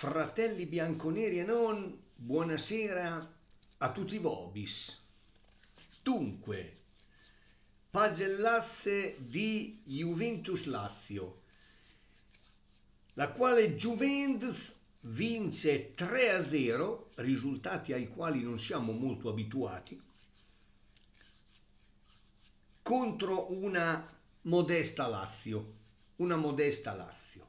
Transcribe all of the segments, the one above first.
Fratelli bianconeri e non, buonasera a tutti vobis. Dunque, pagellasse di Juventus Lazio, la quale Juventus vince 3-0, risultati ai quali non siamo molto abituati, contro una modesta Lazio, una modesta Lazio.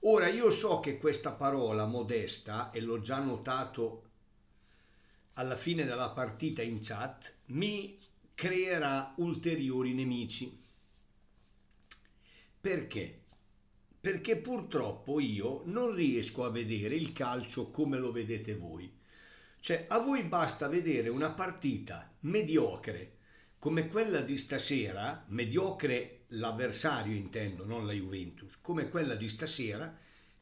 Ora io so che questa parola modesta, e l'ho già notato alla fine della partita in chat, mi creerà ulteriori nemici. Perché? Perché purtroppo io non riesco a vedere il calcio come lo vedete voi. Cioè, a voi basta vedere una partita mediocre come quella di stasera, mediocre l'avversario intendo, non la Juventus, come quella di stasera,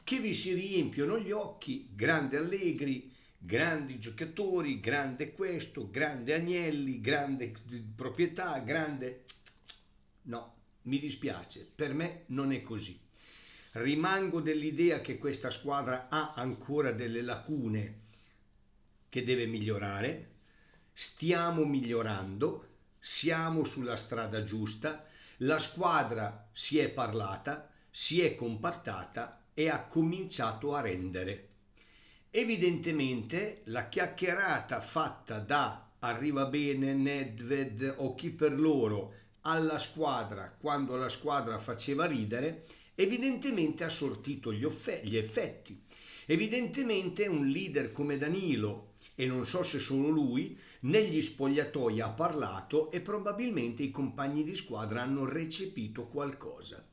che vi si riempiono gli occhi, grande Allegri, grandi giocatori, grande questo, grande Agnelli, grande proprietà, grande... No, mi dispiace, per me non è così. Rimango dell'idea che questa squadra ha ancora delle lacune che deve migliorare, stiamo migliorando, siamo sulla strada giusta, la squadra si è parlata, si è compattata e ha cominciato a rendere. Evidentemente la chiacchierata fatta da arriva bene Nedved o chi per loro alla squadra quando la squadra faceva ridere, evidentemente ha sortito gli, gli effetti. Evidentemente un leader come Danilo e non so se solo lui, negli spogliatoi ha parlato e probabilmente i compagni di squadra hanno recepito qualcosa.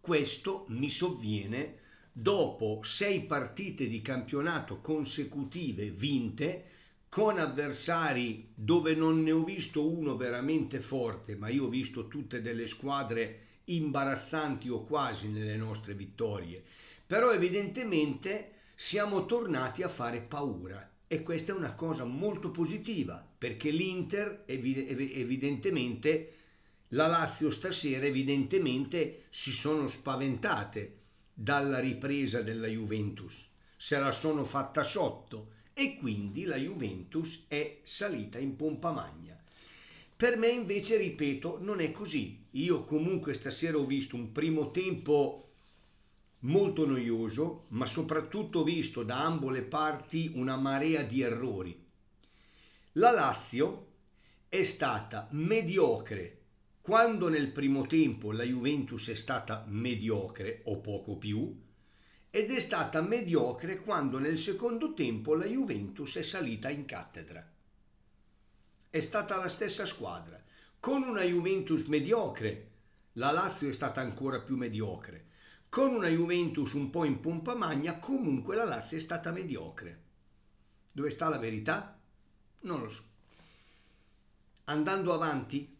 Questo mi sovviene dopo sei partite di campionato consecutive vinte con avversari dove non ne ho visto uno veramente forte, ma io ho visto tutte delle squadre imbarazzanti o quasi nelle nostre vittorie. Però evidentemente siamo tornati a fare paura e questa è una cosa molto positiva perché l'Inter evidentemente la Lazio stasera evidentemente si sono spaventate dalla ripresa della Juventus se la sono fatta sotto e quindi la Juventus è salita in pompa magna per me invece ripeto non è così io comunque stasera ho visto un primo tempo molto noioso, ma soprattutto visto da ambo le parti una marea di errori. La Lazio è stata mediocre quando nel primo tempo la Juventus è stata mediocre o poco più ed è stata mediocre quando nel secondo tempo la Juventus è salita in cattedra. È stata la stessa squadra. Con una Juventus mediocre, la Lazio è stata ancora più mediocre con una Juventus un po' in pompa magna, comunque la Lazio è stata mediocre. Dove sta la verità? Non lo so. Andando avanti,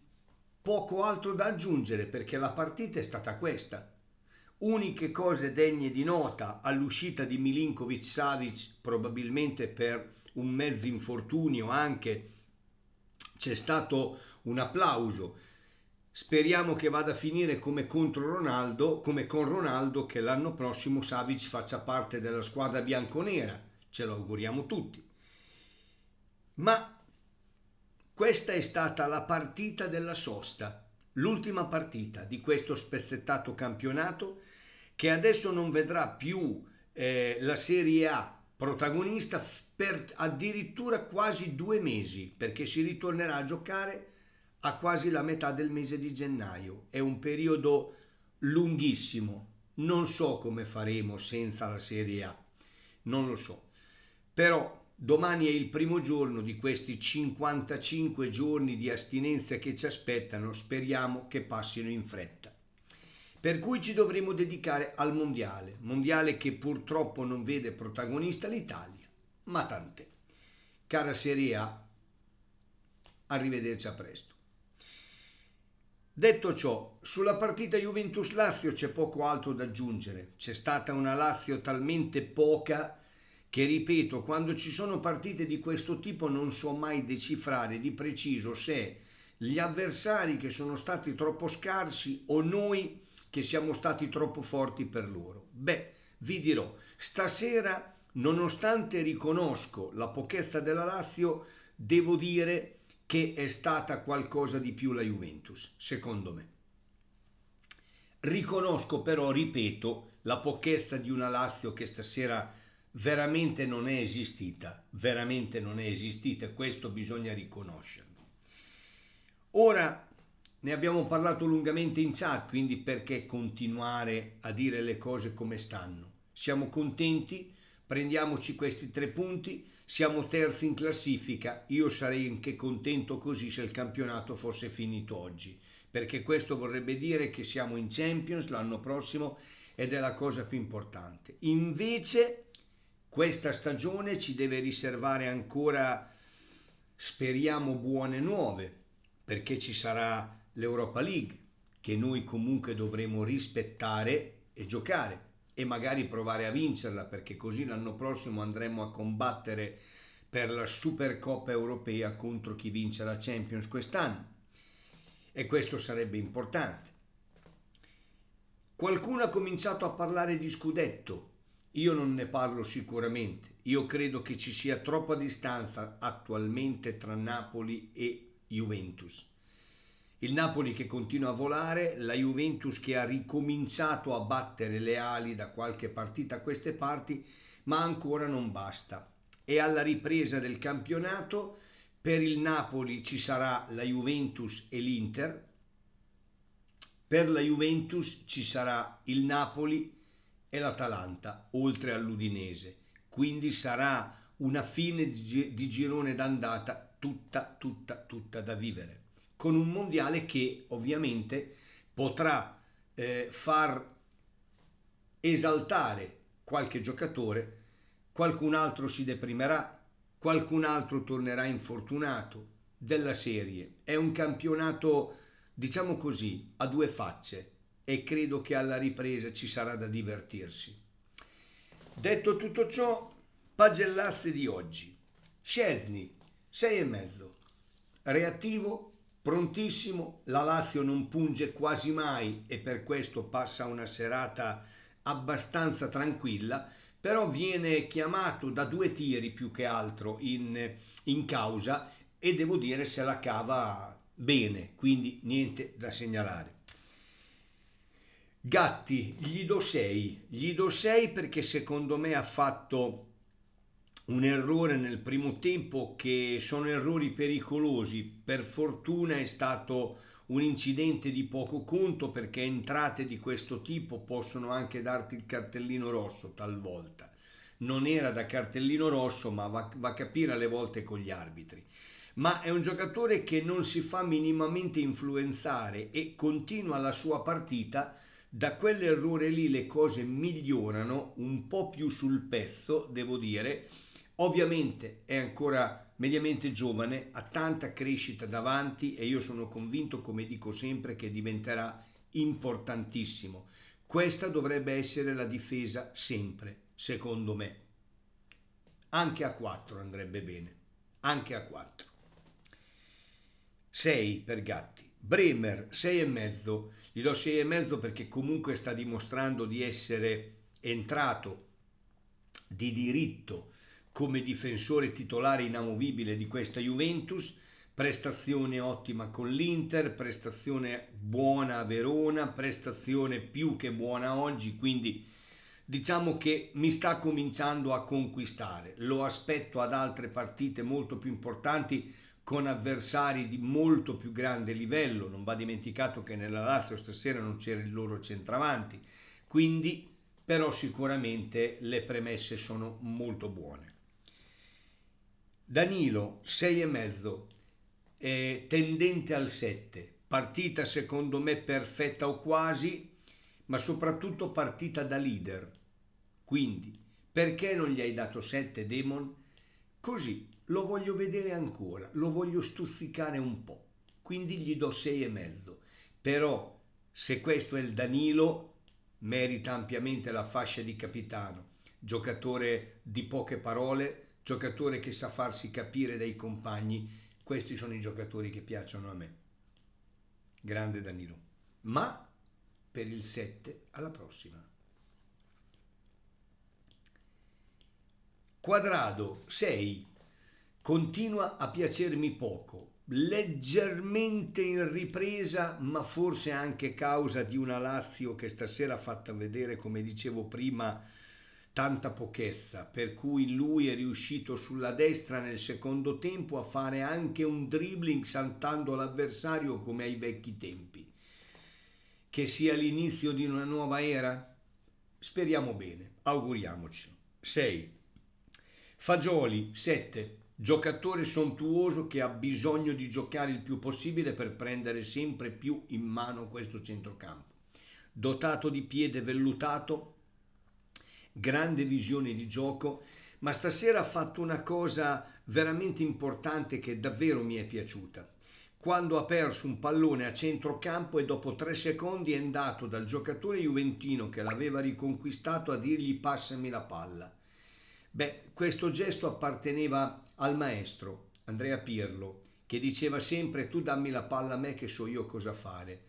poco altro da aggiungere perché la partita è stata questa. Uniche cose degne di nota all'uscita di Milinkovic Savic, probabilmente per un mezzo infortunio anche, c'è stato un applauso Speriamo che vada a finire come contro Ronaldo, come con Ronaldo che l'anno prossimo Savic faccia parte della squadra bianconera, ce lo auguriamo tutti. Ma questa è stata la partita della sosta, l'ultima partita di questo spezzettato campionato che adesso non vedrà più eh, la Serie A protagonista per addirittura quasi due mesi perché si ritornerà a giocare a quasi la metà del mese di gennaio. È un periodo lunghissimo. Non so come faremo senza la Serie A, non lo so. Però domani è il primo giorno di questi 55 giorni di astinenza che ci aspettano, speriamo che passino in fretta. Per cui ci dovremo dedicare al mondiale, mondiale che purtroppo non vede protagonista l'Italia, ma tant'è. Cara Serie A, arrivederci a presto. Detto ciò, sulla partita Juventus-Lazio c'è poco altro da aggiungere. C'è stata una Lazio talmente poca che, ripeto, quando ci sono partite di questo tipo non so mai decifrare di preciso se gli avversari che sono stati troppo scarsi o noi che siamo stati troppo forti per loro. Beh, vi dirò, stasera, nonostante riconosco la pochezza della Lazio, devo dire che è stata qualcosa di più la Juventus, secondo me. Riconosco però, ripeto, la pochezza di una Lazio che stasera veramente non è esistita, veramente non è esistita, questo bisogna riconoscerlo. Ora ne abbiamo parlato lungamente in chat, quindi perché continuare a dire le cose come stanno? Siamo contenti Prendiamoci questi tre punti, siamo terzi in classifica, io sarei anche contento così se il campionato fosse finito oggi, perché questo vorrebbe dire che siamo in Champions l'anno prossimo ed è la cosa più importante. Invece questa stagione ci deve riservare ancora, speriamo, buone nuove, perché ci sarà l'Europa League, che noi comunque dovremo rispettare e giocare e magari provare a vincerla perché così l'anno prossimo andremo a combattere per la Supercoppa europea contro chi vince la Champions quest'anno e questo sarebbe importante. Qualcuno ha cominciato a parlare di scudetto, io non ne parlo sicuramente, io credo che ci sia troppa distanza attualmente tra Napoli e Juventus il Napoli che continua a volare, la Juventus che ha ricominciato a battere le ali da qualche partita a queste parti, ma ancora non basta. E alla ripresa del campionato per il Napoli ci sarà la Juventus e l'Inter, per la Juventus ci sarà il Napoli e l'Atalanta, oltre all'Udinese. Quindi sarà una fine di girone d'andata tutta, tutta, tutta da vivere con un mondiale che ovviamente potrà eh, far esaltare qualche giocatore, qualcun altro si deprimerà, qualcun altro tornerà infortunato della serie. È un campionato, diciamo così, a due facce e credo che alla ripresa ci sarà da divertirsi. Detto tutto ciò, pagellazze di oggi. Scesni, sei e mezzo, reattivo prontissimo, la Lazio non punge quasi mai e per questo passa una serata abbastanza tranquilla, però viene chiamato da due tiri più che altro in, in causa e devo dire se la cava bene, quindi niente da segnalare. Gatti, gli do 6, gli do 6 perché secondo me ha fatto un errore nel primo tempo che sono errori pericolosi. Per fortuna è stato un incidente di poco conto perché entrate di questo tipo possono anche darti il cartellino rosso talvolta. Non era da cartellino rosso, ma va, va a capire alle volte con gli arbitri. Ma è un giocatore che non si fa minimamente influenzare e continua la sua partita da quell'errore lì le cose migliorano un po' più sul pezzo, devo dire, Ovviamente è ancora mediamente giovane, ha tanta crescita davanti e io sono convinto, come dico sempre, che diventerà importantissimo. Questa dovrebbe essere la difesa sempre, secondo me. Anche a 4 andrebbe bene, anche a 4. 6 per Gatti. Bremer e mezzo. gli do e mezzo perché comunque sta dimostrando di essere entrato di diritto come difensore titolare inamovibile di questa Juventus, prestazione ottima con l'Inter, prestazione buona a Verona, prestazione più che buona oggi, quindi diciamo che mi sta cominciando a conquistare. Lo aspetto ad altre partite molto più importanti con avversari di molto più grande livello. Non va dimenticato che nella Lazio stasera non c'era il loro centravanti. Quindi però sicuramente le premesse sono molto buone. Danilo 6,5, eh, tendente al 7, partita secondo me perfetta o quasi, ma soprattutto partita da leader. Quindi, perché non gli hai dato 7 Demon? Così, lo voglio vedere ancora, lo voglio stuzzicare un po', quindi gli do 6,5. Però, se questo è il Danilo, merita ampiamente la fascia di capitano, giocatore di poche parole, giocatore che sa farsi capire dai compagni, questi sono i giocatori che piacciono a me. Grande Danilo. Ma per il 7 alla prossima. Quadrado 6. Continua a piacermi poco, leggermente in ripresa, ma forse anche causa di una Lazio che stasera ha fatto vedere, come dicevo prima, tanta pochezza, per cui lui è riuscito sulla destra nel secondo tempo a fare anche un dribbling saltando l'avversario come ai vecchi tempi. Che sia l'inizio di una nuova era? Speriamo bene, auguriamocelo. 6. Fagioli 7. Giocatore sontuoso che ha bisogno di giocare il più possibile per prendere sempre più in mano questo centrocampo. Dotato di piede vellutato, grande visione di gioco, ma stasera ha fatto una cosa veramente importante che davvero mi è piaciuta. Quando ha perso un pallone a centrocampo e dopo tre secondi è andato dal giocatore juventino che l'aveva riconquistato a dirgli passami la palla. Beh, questo gesto apparteneva al maestro, Andrea Pirlo, che diceva sempre tu dammi la palla a me che so io cosa fare.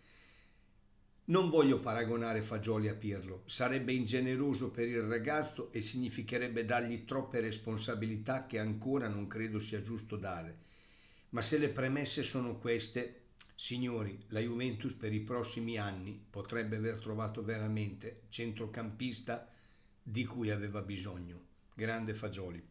Non voglio paragonare Fagioli a Pirlo, sarebbe ingeneroso per il ragazzo e significherebbe dargli troppe responsabilità che ancora non credo sia giusto dare. Ma se le premesse sono queste, signori, la Juventus per i prossimi anni potrebbe aver trovato veramente centrocampista di cui aveva bisogno. Grande Fagioli.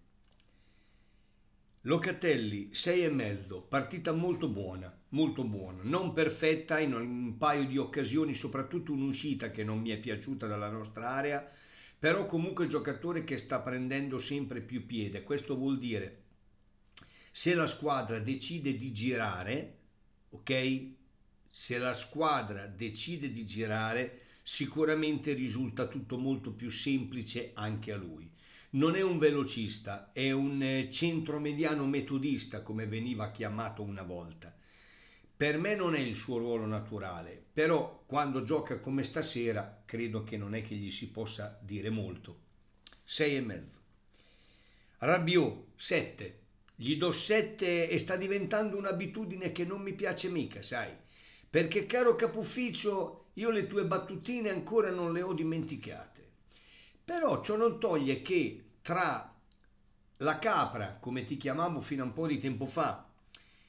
Locatelli 6,5, partita molto buona, molto buona, non perfetta in un paio di occasioni, soprattutto un'uscita che non mi è piaciuta dalla nostra area, però comunque giocatore che sta prendendo sempre più piede, questo vuol dire se la squadra decide di girare, ok? Se la squadra decide di girare, sicuramente risulta tutto molto più semplice anche a lui. Non è un velocista, è un eh, centromediano metodista come veniva chiamato una volta. Per me non è il suo ruolo naturale, però quando gioca come stasera credo che non è che gli si possa dire molto. e mezzo. Rabiot 7. Gli do 7 e sta diventando un'abitudine che non mi piace mica, sai? Perché caro capufficio, io le tue battutine ancora non le ho dimenticate. Però ciò non toglie che tra la capra, come ti chiamavo fino a un po' di tempo fa,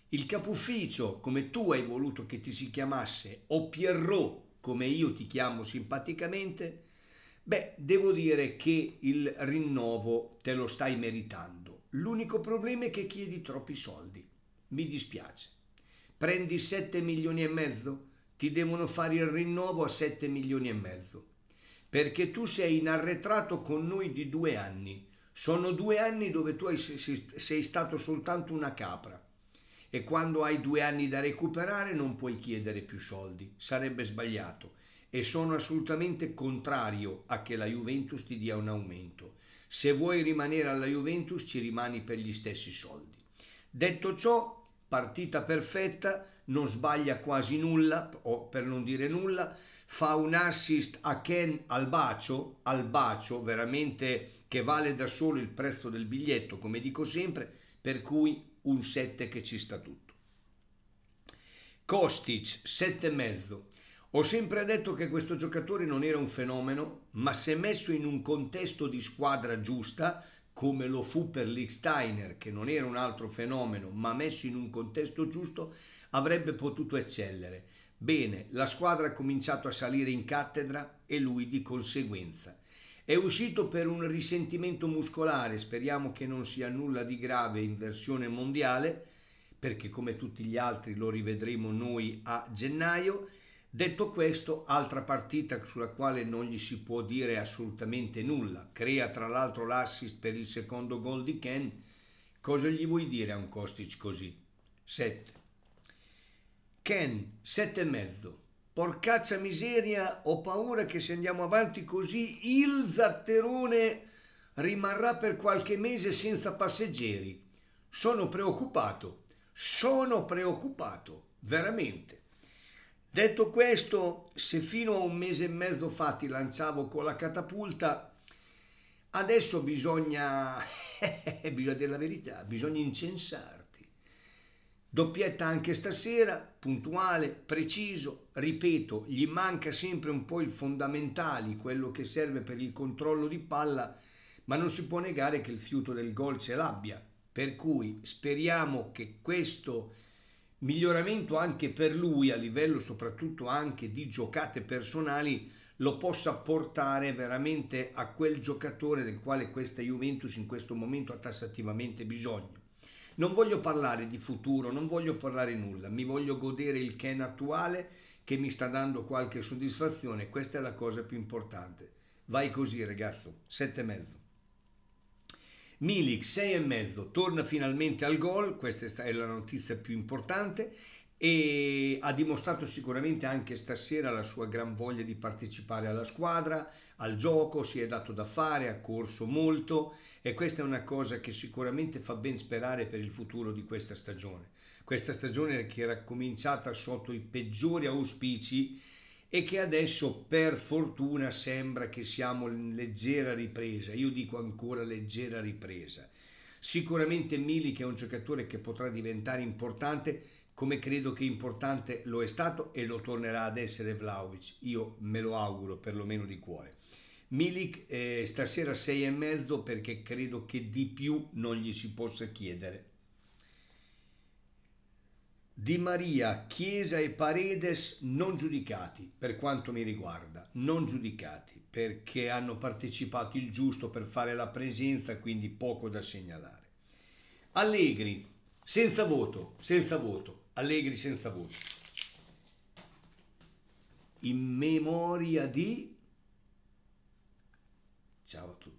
il capufficio, come tu hai voluto che ti si chiamasse, o Pierrot, come io ti chiamo simpaticamente, beh, devo dire che il rinnovo te lo stai meritando. L'unico problema è che chiedi troppi soldi. Mi dispiace. Prendi 7 milioni e mezzo, ti devono fare il rinnovo a 7 milioni e mezzo perché tu sei in arretrato con noi di due anni. Sono due anni dove tu sei stato soltanto una capra e quando hai due anni da recuperare non puoi chiedere più soldi, sarebbe sbagliato e sono assolutamente contrario a che la Juventus ti dia un aumento. Se vuoi rimanere alla Juventus ci rimani per gli stessi soldi. Detto ciò, partita perfetta, non sbaglia quasi nulla o per non dire nulla, fa un assist a Ken al bacio, al bacio veramente che vale da solo il prezzo del biglietto, come dico sempre, per cui un 7 che ci sta tutto. Kostic 7,5. Ho sempre detto che questo giocatore non era un fenomeno, ma se messo in un contesto di squadra giusta, come lo fu per Licksteiner, che non era un altro fenomeno, ma messo in un contesto giusto, avrebbe potuto eccellere. Bene, la squadra ha cominciato a salire in cattedra e lui di conseguenza. È uscito per un risentimento muscolare, speriamo che non sia nulla di grave in versione mondiale, perché come tutti gli altri lo rivedremo noi a gennaio. Detto questo, altra partita sulla quale non gli si può dire assolutamente nulla. Crea tra l'altro l'assist per il secondo gol di Ken. Cosa gli vuoi dire a un Kostic così? 7. Ken, sette e mezzo. Porcaccia miseria, ho paura che se andiamo avanti così il zatterone rimarrà per qualche mese senza passeggeri. Sono preoccupato, sono preoccupato, veramente. Detto questo, se fino a un mese e mezzo fa ti lanciavo con la catapulta, adesso bisogna, bisogna dire la verità, bisogna incensare. Doppietta anche stasera, puntuale, preciso, ripeto, gli manca sempre un po' il fondamentale, quello che serve per il controllo di palla, ma non si può negare che il fiuto del gol ce l'abbia. Per cui speriamo che questo miglioramento anche per lui a livello soprattutto anche di giocate personali lo possa portare veramente a quel giocatore del quale questa Juventus in questo momento ha tassativamente bisogno. Non voglio parlare di futuro, non voglio parlare nulla, mi voglio godere il Ken attuale che mi sta dando qualche soddisfazione, questa è la cosa più importante. Vai così ragazzo, sette e mezzo. Milik sei e mezzo, torna finalmente al gol, questa è la notizia più importante, e ha dimostrato sicuramente anche stasera la sua gran voglia di partecipare alla squadra, al gioco, si è dato da fare, ha corso molto e questa è una cosa che sicuramente fa ben sperare per il futuro di questa stagione. Questa stagione che era cominciata sotto i peggiori auspici e che adesso per fortuna sembra che siamo in leggera ripresa, io dico ancora leggera ripresa. Sicuramente Milik è un giocatore che potrà diventare importante come credo che importante lo è stato e lo tornerà ad essere Vlaovic, io me lo auguro perlomeno di cuore. Milik eh, stasera 6 e mezzo perché credo che di più non gli si possa chiedere. Di Maria, Chiesa e Paredes non giudicati, per quanto mi riguarda, non giudicati, perché hanno partecipato il giusto per fare la presenza, quindi poco da segnalare. Allegri, senza voto, senza voto. Allegri senza voce. In memoria di... Ciao a tutti.